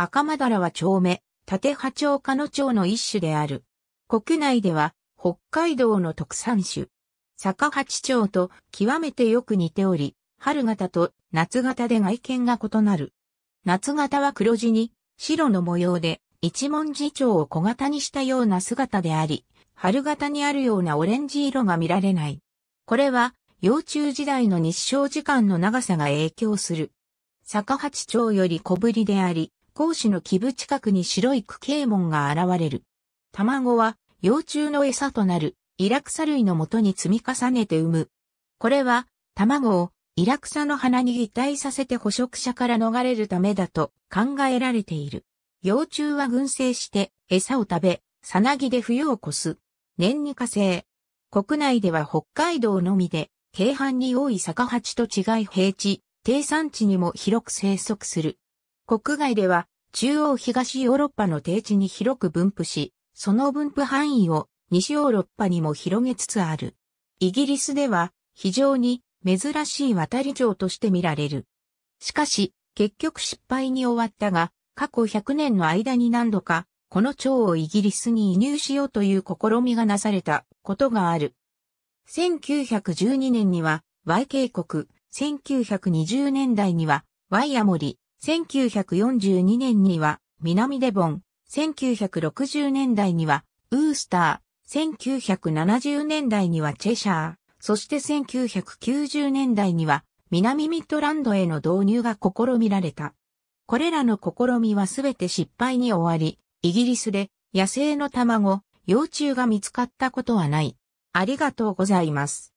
赤まだらは長目、縦波長科の蝶の一種である。国内では北海道の特産種。坂八蝶と極めてよく似ており、春型と夏型で外見が異なる。夏型は黒地に白の模様で一文字蝶を小型にしたような姿であり、春型にあるようなオレンジ色が見られない。これは幼虫時代の日照時間の長さが影響する。坂八蝶より小ぶりであり、講師の基部近くに白い区形門が現れる。卵は幼虫の餌となるイラクサ類のもとに積み重ねて産む。これは卵をイラクサの花に擬態させて捕食者から逃れるためだと考えられている。幼虫は群生して餌を食べ、さなぎで冬を越す。年に化成。国内では北海道のみで、京阪に多い坂八と違い平地、低山地にも広く生息する。国外では中央東ヨーロッパの低地に広く分布し、その分布範囲を西ヨーロッパにも広げつつある。イギリスでは非常に珍しい渡り鳥として見られる。しかし、結局失敗に終わったが、過去100年の間に何度か、この蝶をイギリスに移入しようという試みがなされたことがある。1912年には、Y 渓谷、1920年代には、Y アモリ、1942年には南デボン、1960年代にはウースター、1970年代にはチェシャー、そして1990年代には南ミッドランドへの導入が試みられた。これらの試みはすべて失敗に終わり、イギリスで野生の卵、幼虫が見つかったことはない。ありがとうございます。